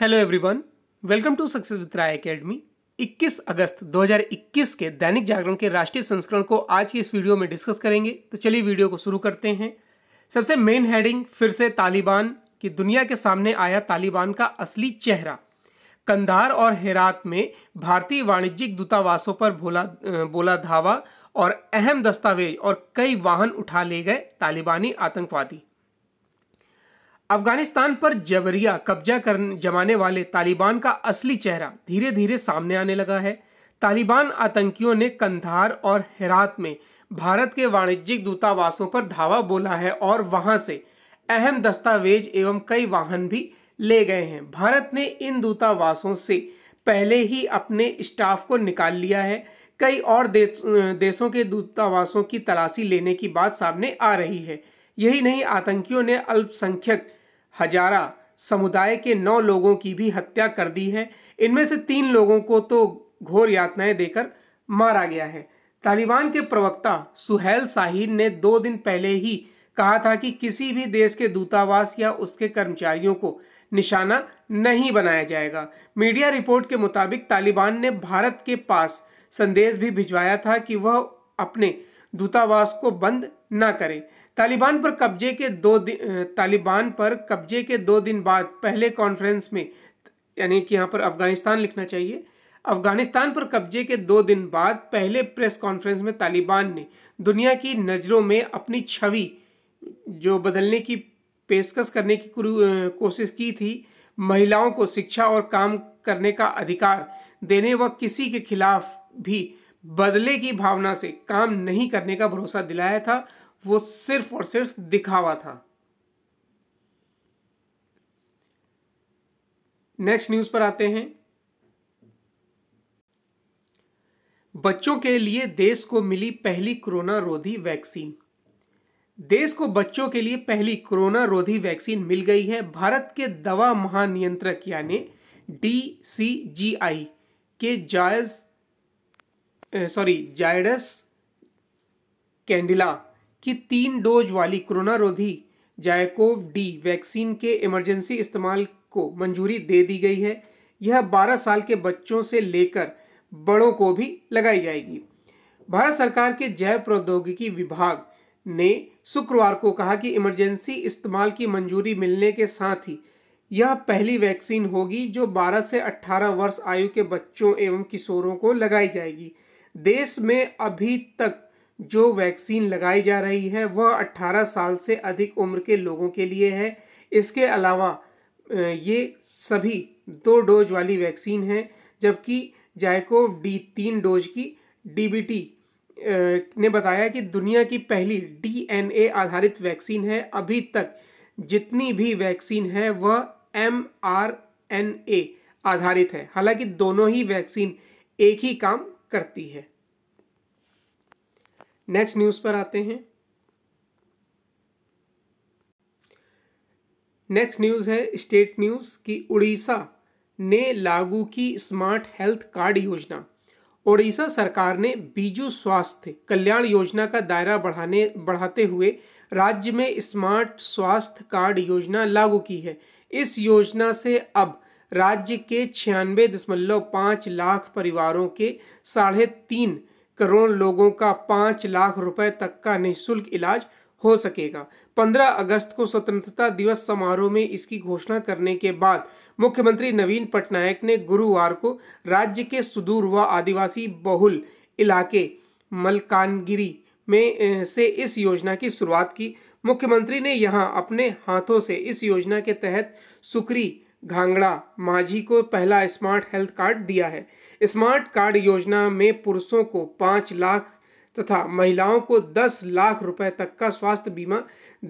hello everyone welcome to success with Rai Academy 21 अगस्त 2021 के दैनिक जागरण के राष्ट्रीय संस्करण को आज की इस वीडियो में डिस्कस करेंगे तो चलिए वीडियो को शुरू करते हैं सबसे मेन हेडिंग फिर से तालिबान की दुनिया के सामने आया तालिबान का असली चेहरा कंधार और हेरात में भारतीय वाणिज्यिक दूतावासों पर बोला बोला धावा और अहम दस्तावेज और कई वाहन उठा ले गए तालिबानी आतंकवादी अफगानिस्तान पर जबरिया कब्जा कर जमाने वाले तालिबान का असली चेहरा धीरे धीरे सामने आने लगा है तालिबान आतंकियों ने कंधार और हेरात में भारत के वाणिज्यिक दूतावासों पर धावा बोला है और वहां से अहम दस्तावेज एवं कई वाहन भी ले गए हैं भारत ने इन दूतावासों से पहले ही अपने स्टाफ को निकाल लिया है कई और देशों के दूतावासों की तलाशी लेने की बात सामने आ रही है यही नहीं आतंकियों ने अल्पसंख्यक हजारा समुदाय के नौ लोगों की भी हत्या कर दी है इनमें से तीन लोगों को तो घोर यातनाएं देकर मारा गया है तालिबान के प्रवक्ता सुहेल साहिद ने दो दिन पहले ही कहा था कि किसी भी देश के दूतावास या उसके कर्मचारियों को निशाना नहीं बनाया जाएगा मीडिया रिपोर्ट के मुताबिक तालिबान ने भारत के पास संदेश भी भिजवाया था कि वह अपने दूतावास को बंद ना करे तालिबान पर कब्जे के दो दिन तालिबान पर कब्जे के दो दिन बाद पहले कॉन्फ्रेंस में यानी कि यहाँ पर अफगानिस्तान लिखना चाहिए अफगानिस्तान पर कब्जे के दो दिन बाद पहले प्रेस कॉन्फ्रेंस में तालिबान ने दुनिया की नज़रों में अपनी छवि जो बदलने की पेशकश करने की कोशिश की थी महिलाओं को शिक्षा और काम करने का अधिकार देने व किसी के खिलाफ भी बदले की भावना से काम नहीं करने का भरोसा दिलाया था वो सिर्फ और सिर्फ दिखावा था नेक्स्ट न्यूज पर आते हैं बच्चों के लिए देश को मिली पहली कोरोना रोधी वैक्सीन देश को बच्चों के लिए पहली कोरोना रोधी वैक्सीन मिल गई है भारत के दवा महानियंत्रक यानी डी सी जी आई के जायज सॉरी जायडस कैंडिला कि तीन डोज वाली रोधी जायकोव डी वैक्सीन के इमरजेंसी इस्तेमाल को मंजूरी दे दी गई है यह 12 साल के बच्चों से लेकर बड़ों को भी लगाई जाएगी भारत सरकार के जैव प्रौद्योगिकी विभाग ने शुक्रवार को कहा कि इमरजेंसी इस्तेमाल की मंजूरी मिलने के साथ ही यह पहली वैक्सीन होगी जो 12 से 18 वर्ष आयु के बच्चों एवं किशोरों को लगाई जाएगी देश में अभी तक जो वैक्सीन लगाई जा रही है वह 18 साल से अधिक उम्र के लोगों के लिए है इसके अलावा ये सभी दो डोज वाली वैक्सीन है जबकि जायकोव डी तीन डोज की डीबीटी ने बताया कि दुनिया की पहली डीएनए आधारित वैक्सीन है अभी तक जितनी भी वैक्सीन है वह एम आर एन ए आधारित है हालांकि दोनों ही वैक्सीन एक ही काम करती है नेक्स्ट न्यूज पर आते हैं नेक्स्ट न्यूज है स्टेट न्यूज की उड़ीसा ने लागू की स्मार्ट हेल्थ कार्ड योजना ओडिशा सरकार ने बीजू स्वास्थ्य कल्याण योजना का दायरा बढ़ाने बढ़ाते हुए राज्य में स्मार्ट स्वास्थ्य कार्ड योजना लागू की है इस योजना से अब राज्य के छियानवे दशमलव पाँच लाख परिवारों के साढ़े तीन करोड़ लोगों का पाँच लाख रुपए तक का निःशुल्क इलाज हो सकेगा 15 अगस्त को स्वतंत्रता दिवस समारोह में इसकी घोषणा करने के बाद मुख्यमंत्री नवीन पटनायक ने गुरुवार को राज्य के सुदूर व आदिवासी बहुल इलाके मलकानगिरी में से इस योजना की शुरुआत की मुख्यमंत्री ने यहां अपने हाथों से इस योजना के तहत सुकरी घांगड़ा माझी को पहला स्मार्ट हेल्थ कार्ड दिया है स्मार्ट कार्ड योजना में पुरुषों को पाँच लाख तथा महिलाओं को दस लाख रुपए तक का स्वास्थ्य बीमा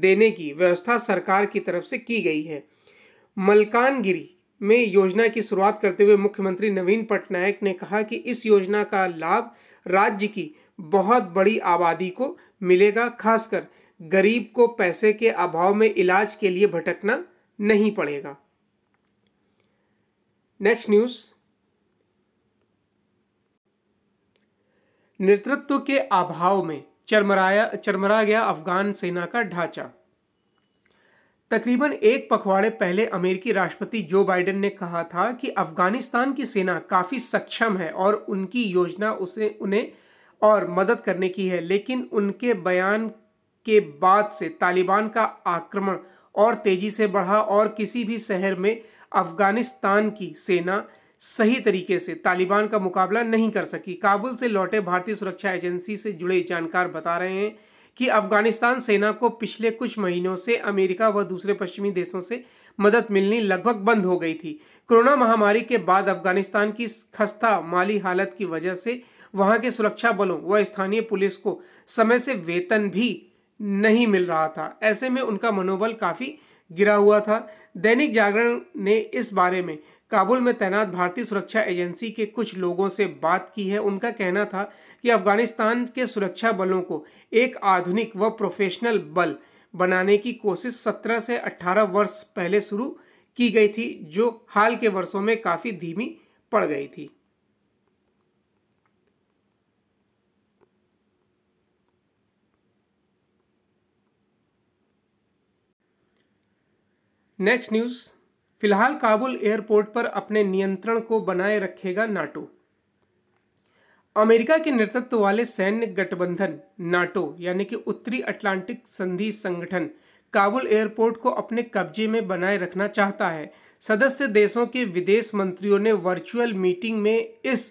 देने की व्यवस्था सरकार की तरफ से की गई है मलकानगिरी में योजना की शुरुआत करते हुए मुख्यमंत्री नवीन पटनायक ने कहा कि इस योजना का लाभ राज्य की बहुत बड़ी आबादी को मिलेगा खासकर गरीब को पैसे के अभाव में इलाज के लिए भटकना नहीं पड़ेगा नेक्स्ट न्यूज नेतृत्व के अभाव में चरमराया चरमरा गया अफगान सेना का ढांचा तकरीबन एक पखवाड़े पहले अमेरिकी राष्ट्रपति जो बाइडेन ने कहा था कि अफगानिस्तान की सेना काफ़ी सक्षम है और उनकी योजना उसे उन्हें और मदद करने की है लेकिन उनके बयान के बाद से तालिबान का आक्रमण और तेज़ी से बढ़ा और किसी भी शहर में अफगानिस्तान की सेना सही तरीके से तालिबान का मुकाबला नहीं कर सकी काबुल से लौटे भारतीय सुरक्षा एजेंसी से जुड़े जानकार बता रहे हैं कि अफगानिस्तान सेना को पिछले कुछ महीनों से अमेरिका व दूसरे पश्चिमी देशों से मदद मिलनी लगभग बंद हो गई थी कोरोना महामारी के बाद अफगानिस्तान की खस्ता माली हालत की वजह से वहां के सुरक्षा बलों व स्थानीय पुलिस को समय से वेतन भी नहीं मिल रहा था ऐसे में उनका मनोबल काफ़ी गिरा हुआ था दैनिक जागरण ने इस बारे में काबुल में तैनात भारतीय सुरक्षा एजेंसी के कुछ लोगों से बात की है उनका कहना था कि अफगानिस्तान के सुरक्षा बलों को एक आधुनिक व प्रोफेशनल बल बनाने की कोशिश 17 से 18 वर्ष पहले शुरू की गई थी जो हाल के वर्षों में काफ़ी धीमी पड़ गई थी नेक्स्ट न्यूज़ फिलहाल काबुल एयरपोर्ट पर अपने नियंत्रण को बनाए रखेगा नाटो अमेरिका के नेतृत्व वाले सैन्य गठबंधन नाटो यानी कि उत्तरी अटलांटिक संधि संगठन काबुल एयरपोर्ट को अपने कब्जे में बनाए रखना चाहता है सदस्य देशों के विदेश मंत्रियों ने वर्चुअल मीटिंग में इस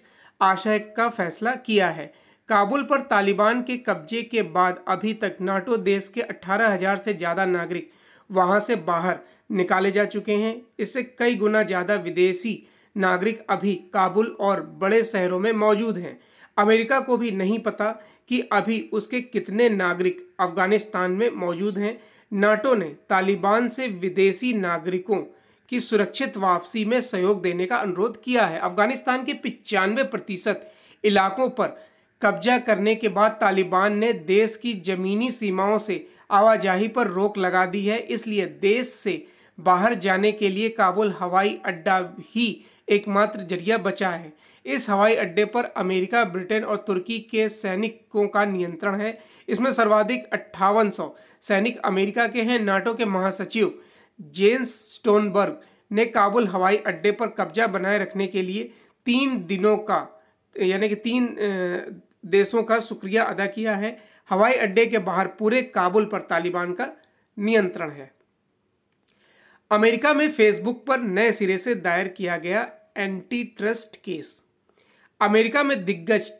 आशय का फैसला किया है काबुल पर तालिबान के कब्जे के बाद अभी तक नाटो देश के 18,000 से ज़्यादा नागरिक वहां से बाहर निकाले जा चुके हैं इससे कई गुना ज़्यादा विदेशी नागरिक अभी काबुल और बड़े शहरों में मौजूद हैं अमेरिका को भी नहीं पता कि अभी उसके कितने नागरिक अफगानिस्तान में मौजूद हैं नाटो ने तालिबान से विदेशी नागरिकों की सुरक्षित वापसी में सहयोग देने का अनुरोध किया है अफगानिस्तान के पिचानवे प्रतिशत इलाकों पर कब्जा करने के बाद तालिबान ने देश की जमीनी सीमाओं से आवाजाही पर रोक लगा दी है इसलिए देश से बाहर जाने के लिए काबुल हवाई अड्डा ही एकमात्र जरिया बचा है इस हवाई अड्डे पर अमेरिका ब्रिटेन और तुर्की के सैनिकों का नियंत्रण है इसमें सर्वाधिक अट्ठावन सैनिक अमेरिका के हैं नाटो के महासचिव जेन्स स्टोनबर्ग ने काबुल हवाई अड्डे पर कब्जा बनाए रखने के लिए तीन दिनों का यानी कि तीन देशों का शुक्रिया अदा किया है हवाई अड्डे के बाहर पूरे काबुल पर तालिबान का नियंत्रण है अमेरिका में फेसबुक पर नए सिरे से दायर किया गया एंटी ट्रस्ट केस अमेरिका में दिग्गज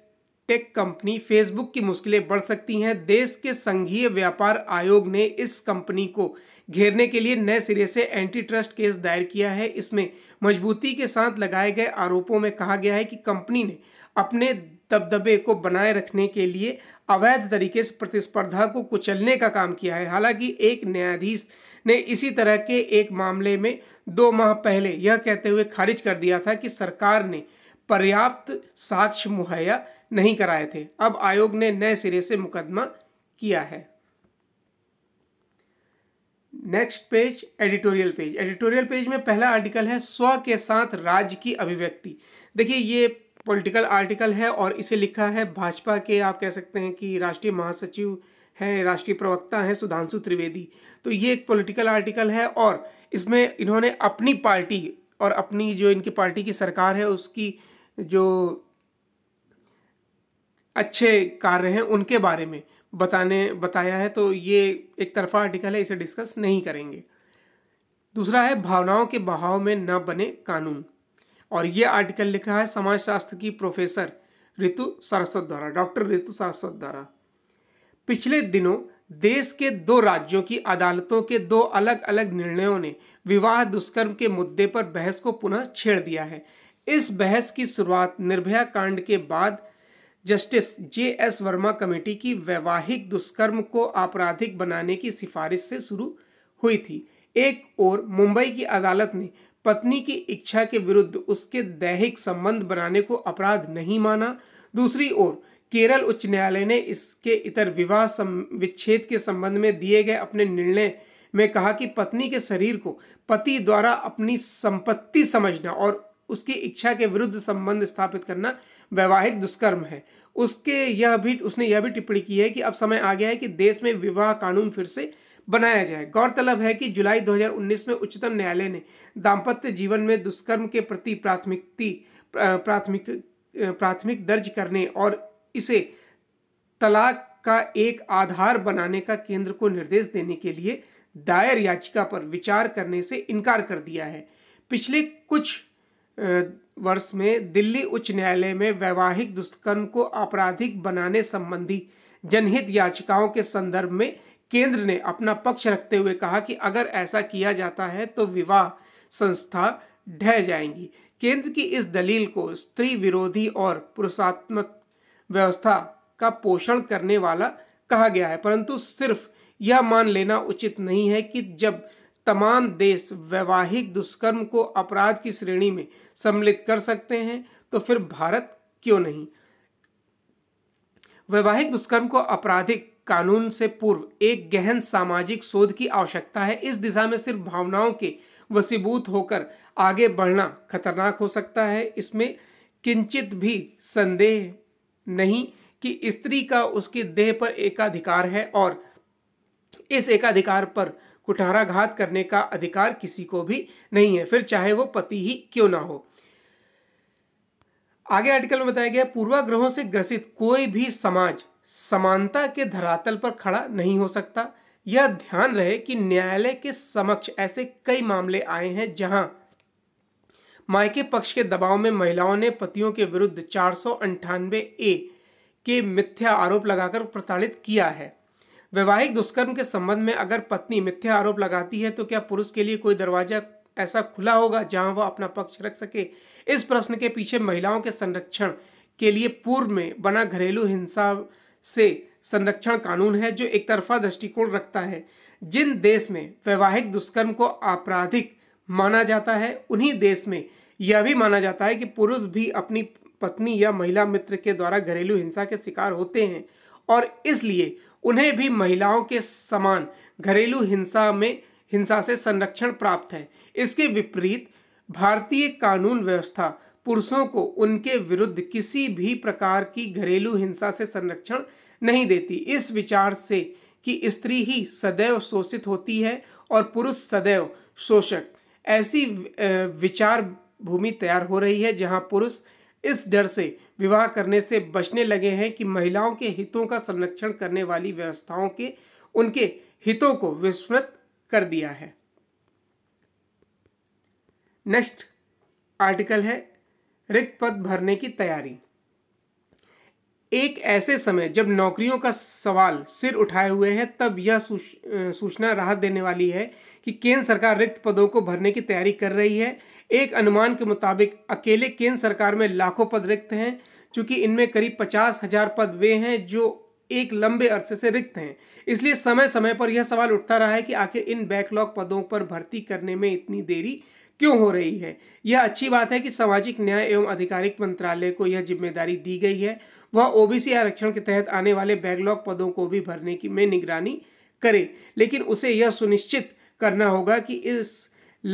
टेक कंपनी फेसबुक की मुश्किलें बढ़ सकती हैं देश के संघीय व्यापार आयोग ने इस कंपनी को घेरने के लिए नए सिरे से एंटी ट्रस्ट केस दायर किया है इसमें मजबूती के साथ लगाए गए आरोपों में कहा गया है कि कंपनी ने अपने दबदबे को बनाए रखने के लिए अवैध तरीके से प्रतिस्पर्धा को कुचलने का काम किया है हालांकि एक न्यायाधीश ने इसी तरह के एक मामले में दो माह पहले यह कहते हुए खारिज कर दिया था कि सरकार ने पर्याप्त साक्ष्य मुहैया नहीं कराए थे अब आयोग ने नए सिरे से मुकदमा किया है next page editorial page editorial page में पहला आर्टिकल है स्व के साथ राज्य की अभिव्यक्ति देखिए ये पॉलिटिकल आर्टिकल है और इसे लिखा है भाजपा के आप कह सकते हैं कि राष्ट्रीय महासचिव हैं राष्ट्रीय प्रवक्ता हैं सुधांशु त्रिवेदी तो ये एक पॉलिटिकल आर्टिकल है और इसमें इन्होंने अपनी पार्टी और अपनी जो इनकी पार्टी की सरकार है उसकी जो अच्छे कार्य हैं उनके बारे में बताने बताया है तो ये एक तरफा आर्टिकल है इसे डिस्कस नहीं करेंगे दूसरा है भावनाओं के बहाव में न बने कानून और ये आर्टिकल लिखा है समाजशास्त्र की प्रोफेसर ऋतु सारस्वत द्वारा डॉक्टर ऋतु सारस्वत द्वारा पिछले दिनों देश के दो राज्यों की अदालतों के दो अलग अलग निर्णयों ने विवाह दुष्कर्म के मुद्दे पर बहस को पुनः छेड़ दिया है इस बहस की शुरुआत निर्भया कांड के बाद justice J S Verma committee की वैवाहिक दुष्कर्म को आपराधिक बनाने की सिफारिश से शुरू हुई थी एक और मुंबई की अदालत ने पत्नी की इच्छा के विरुद्ध उसके दैहिक संबंध बनाने को अपराध नहीं माना दूसरी ओर केरल उच्च न्यायालय ने इसके इतर विवाह विच्छेद के संबंध में दिए गए अपने निर्णय में कहा कि पत्नी के शरीर को पति द्वारा अपनी संपत्ति समझना और उसकी इच्छा के विरुद्ध संबंध स्थापित करना वैवाहिक दुष्कर्म है उसके यह भी उसने यह भी टिप्पणी की है कि अब समय आ गया है कि देश में विवाह कानून फिर से बनाया जाए गौरतलब है कि जुलाई 2019 में उच्चतम न्यायालय ने दाम्पत्य जीवन में दुष्कर्म के प्रति प्राथमिकती प्राथमिक प्राथमिक दर्ज करने और इसे तलाक का एक आधार बनाने का केंद्र को निर्देश देने के लिए दायर याचिका पर विचार करने से इनकार कर दिया है पिछले कुछ वर्ष में दिल्ली उच्च न्यायालय में वैवाहिक दुष्कर्म को आपराधिक बनाने संबंधी जनहित याचिकाओं के संदर्भ में केंद्र ने अपना पक्ष रखते हुए कहा कि अगर ऐसा किया जाता है तो विवाह संस्था ढह जाएंगी केंद्र की इस दलील को स्त्री विरोधी और पुरुषात्मक व्यवस्था का पोषण करने वाला कहा गया है परंतु सिर्फ यह मान लेना उचित नहीं है कि जब तमाम देश वैवाहिक दुष्कर्म को अपराध की श्रेणी में सम्मिलित कर सकते हैं तो फिर भारत क्यों नहीं वैवाहिक दुष्कर्म को आपराधिक कानून से पूर्व एक गहन सामाजिक शोध की आवश्यकता है इस दिशा में सिर्फ भावनाओं के वसीभूत होकर आगे बढ़ना खतरनाक हो सकता है इसमें किंचित भी संदेह नहीं कि स्त्री का उसके देह पर एकाधिकार है और इस एकाधिकार पर कुठाराघात करने का अधिकार किसी को भी नहीं है फिर चाहे वो पति ही क्यों ना हो आगे आर्टिकल में बताया गया पूर्वाग्रहों से ग्रसित कोई भी समाज समानता के धरातल पर खड़ा नहीं हो सकता यह ध्यान रहे कि न्यायालय के समक्ष ऐसे कई मामले आए हैं जहां मायके पक्ष के दबाव में महिलाओं ने पतियों के विरुद्ध चार ए के मिथ्या आरोप लगाकर प्रताड़ित किया है वैवाहिक दुष्कर्म के संबंध में अगर पत्नी मिथ्या आरोप लगाती है तो क्या पुरुष के लिए कोई दरवाजा ऐसा खुला होगा जहां वह अपना पक्ष रख सके इस प्रश्न के पीछे महिलाओं के संरक्षण के लिए पूर्व में बना घरेलू हिंसा से संरक्षण कानून है जो एक तरफा दृष्टिकोण रखता है जिन देश में वैवाहिक दुष्कर्म को आपराधिक माना जाता है उन्हीं देश में यह भी माना जाता है कि पुरुष भी अपनी पत्नी या महिला मित्र के द्वारा घरेलू हिंसा के शिकार होते हैं और इसलिए उन्हें भी महिलाओं के समान घरेलू हिंसा में हिंसा से संरक्षण प्राप्त है इसके विपरीत भारतीय कानून व्यवस्था पुरुषों को उनके विरुद्ध किसी भी प्रकार की घरेलू हिंसा से संरक्षण नहीं देती इस विचार से कि स्त्री ही सदैव शोषित होती है और पुरुष सदैव शोषक ऐसी विचार भूमि तैयार हो रही है जहां पुरुष इस डर से विवाह करने से बचने लगे हैं कि महिलाओं के हितों का संरक्षण करने वाली व्यवस्थाओं के उनके हितों को विस्मृत कर दिया है नेक्स्ट आर्टिकल है रिक्त पद भरने की तैयारी एक ऐसे समय जब नौकरियों का सवाल सिर उठाए हुए है तब यह सूचना राहत देने वाली है कि केंद्र सरकार रिक्त पदों को भरने की तैयारी कर रही है एक अनुमान के मुताबिक अकेले केंद्र सरकार में लाखों पद रिक्त हैं क्योंकि इनमें करीब पचास हजार पद वे हैं जो एक लंबे अरसे से रिक्त हैं इसलिए समय समय पर यह सवाल उठता रहा है कि आखिर इन बैकलॉग पदों पर भर्ती करने में इतनी देरी क्यों हो रही है यह अच्छी बात है कि सामाजिक न्याय एवं आधिकारिक मंत्रालय को यह जिम्मेदारी दी गई है वह ओबीसी आरक्षण के तहत आने वाले बैकलॉग पदों को भी भरने की में निगरानी करे लेकिन उसे यह सुनिश्चित करना होगा कि इस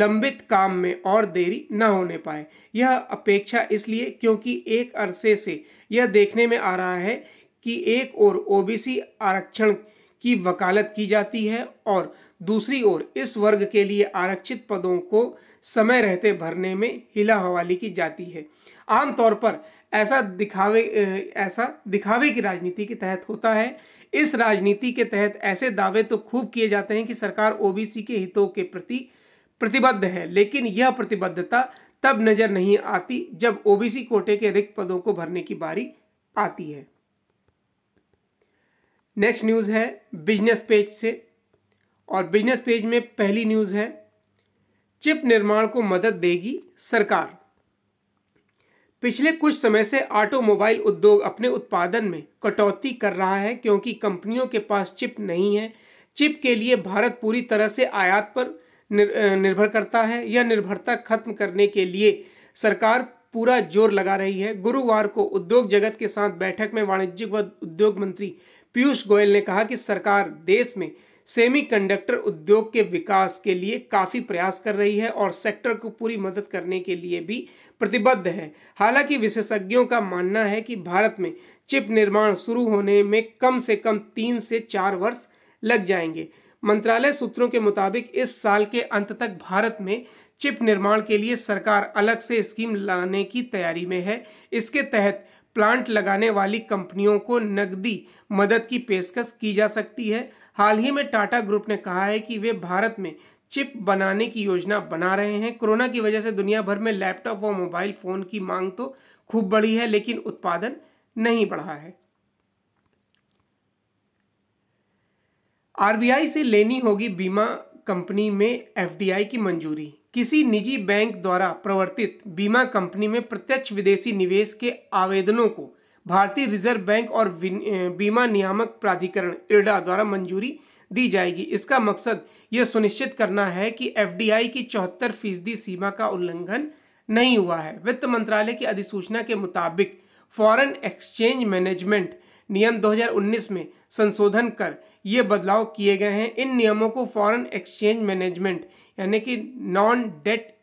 लंबित काम में और देरी न होने पाए यह अपेक्षा इसलिए क्योंकि एक अरसे से यह देखने में आ रहा है कि एक ओर ओबीसी आरक्षण की वकालत की जाती है और दूसरी ओर इस वर्ग के लिए आरक्षित पदों को समय रहते भरने में हिला हवाली की जाती है आमतौर पर ऐसा दिखावे ऐसा दिखावे की राजनीति के तहत होता है इस राजनीति के तहत ऐसे दावे तो खूब किए जाते हैं कि सरकार ओबीसी के हितों के प्रति प्रतिबद्ध है लेकिन यह प्रतिबद्धता तब नज़र नहीं आती जब ओबीसी कोटे के रिक्त पदों को भरने की बारी आती है नेक्स्ट न्यूज़ है बिजनेस पेज से और बिजनेस पेज में पहली न्यूज़ है चिप निर्माण को मदद देगी सरकार पिछले कुछ समय से ऑटोमोबाइल उद्योग अपने उत्पादन में कटौती कर रहा है क्योंकि कंपनियों के पास चिप नहीं है चिप के लिए भारत पूरी तरह से आयात पर निर्भर करता है यह निर्भरता खत्म करने के लिए सरकार पूरा जोर लगा रही है गुरुवार को उद्योग जगत के साथ बैठक में वाणिज्यिक व उद्योग मंत्री पीयूष गोयल ने कहा कि सरकार देश में सेमीकंडक्टर उद्योग के विकास के लिए काफ़ी प्रयास कर रही है और सेक्टर को पूरी मदद करने के लिए भी प्रतिबद्ध है हालांकि विशेषज्ञों का मानना है कि भारत में चिप निर्माण शुरू होने में कम से कम तीन से चार वर्ष लग जाएंगे मंत्रालय सूत्रों के मुताबिक इस साल के अंत तक भारत में चिप निर्माण के लिए सरकार अलग से स्कीम लाने की तैयारी में है इसके तहत प्लांट लगाने वाली कंपनियों को नकदी मदद की पेशकश की जा सकती है हाल ही में टाटा ग्रुप ने कहा है कि वे भारत में चिप बनाने की योजना बना रहे हैं कोरोना की वजह से दुनिया भर में लैपटॉप और मोबाइल फ़ोन की मांग तो खूब बढ़ी है लेकिन उत्पादन नहीं बढ़ा है आरबीआई से लेनी होगी बीमा कंपनी में एफडीआई की मंजूरी किसी निजी बैंक द्वारा प्रवर्तित बीमा कंपनी में प्रत्यक्ष विदेशी निवेश के आवेदनों को भारतीय रिजर्व बैंक और बीमा नियामक प्राधिकरण इरडा द्वारा मंजूरी दी जाएगी इसका मकसद ये सुनिश्चित करना है कि एफडीआई की चौहत्तर फीसदी सीमा का उल्लंघन नहीं हुआ है वित्त मंत्रालय की अधिसूचना के मुताबिक फॉरेन एक्सचेंज मैनेजमेंट नियम 2019 में संशोधन कर ये बदलाव किए गए हैं इन नियमों को फॉरेन एक्सचेंज मैनेजमेंट यानी कि नॉन डेट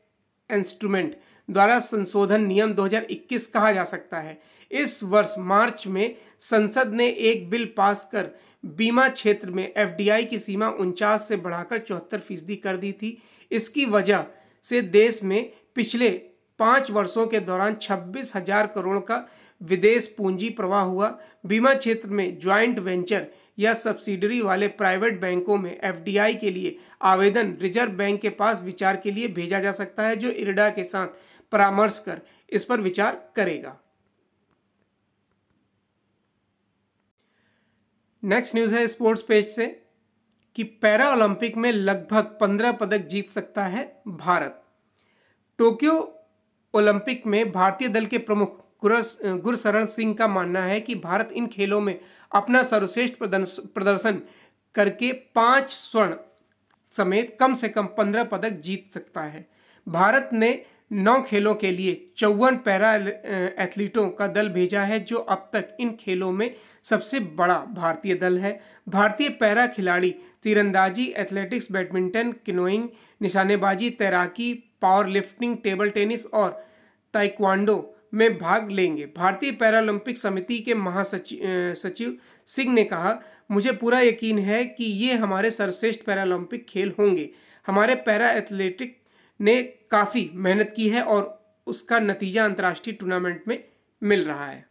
इंस्ट्रूमेंट द्वारा संशोधन नियम 2021 कहा जा सकता है इस वर्ष मार्च में संसद ने एक बिल पास कर बीमा क्षेत्र में एफडीआई की सीमा उनचास से बढ़ाकर चौहत्तर फीसदी कर दी थी इसकी वजह से देश में पिछले पाँच वर्षों के दौरान छब्बीस हजार करोड़ का विदेश पूंजी प्रवाह हुआ बीमा क्षेत्र में ज्वाइंट वेंचर या सब्सिडरी वाले प्राइवेट बैंकों में एफडीआई के लिए आवेदन रिजर्व बैंक के पास विचार के लिए भेजा जा सकता है जो इरडा के साथ परामर्श कर इस पर विचार करेगा नेक्स्ट न्यूज़ है स्पोर्ट्स पेज से कि पैरा ओलंपिक में लगभग पंद्रह पदक जीत सकता है भारत टोक्यो ओलंपिक में भारतीय दल के प्रमुख गुरशरण सिंह का मानना है कि भारत इन खेलों में अपना सर्वश्रेष्ठ प्रदर्शन करके पांच स्वर्ण समेत कम से कम पंद्रह पदक जीत सकता है भारत ने नौ खेलों के लिए चौवन पैरा एथलीटों का दल भेजा है जो अब तक इन खेलों में सबसे बड़ा भारतीय दल है भारतीय पैरा खिलाड़ी तीरंदाजी एथलेटिक्स बैडमिंटन किनोइंग निशानेबाजी तैराकी पावर लिफ्टिंग टेबल टेनिस और ताइक्वांडो में भाग लेंगे भारतीय पैरालंपिक समिति के महासचिव सचिव सिंह ने कहा मुझे पूरा यकीन है कि ये हमारे सर्वश्रेष्ठ पैरालंपिक खेल होंगे हमारे पैरा एथलेटिक ने काफ़ी मेहनत की है और उसका नतीजा अंतर्राष्ट्रीय टूर्नामेंट में मिल रहा है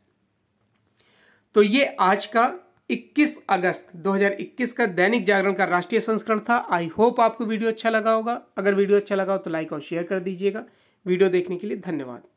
तो ये आज का 21 अगस्त 2021 का दैनिक जागरण का राष्ट्रीय संस्करण था आई होप आपको वीडियो अच्छा लगा होगा अगर वीडियो अच्छा लगा हो तो लाइक और शेयर कर दीजिएगा वीडियो देखने के लिए धन्यवाद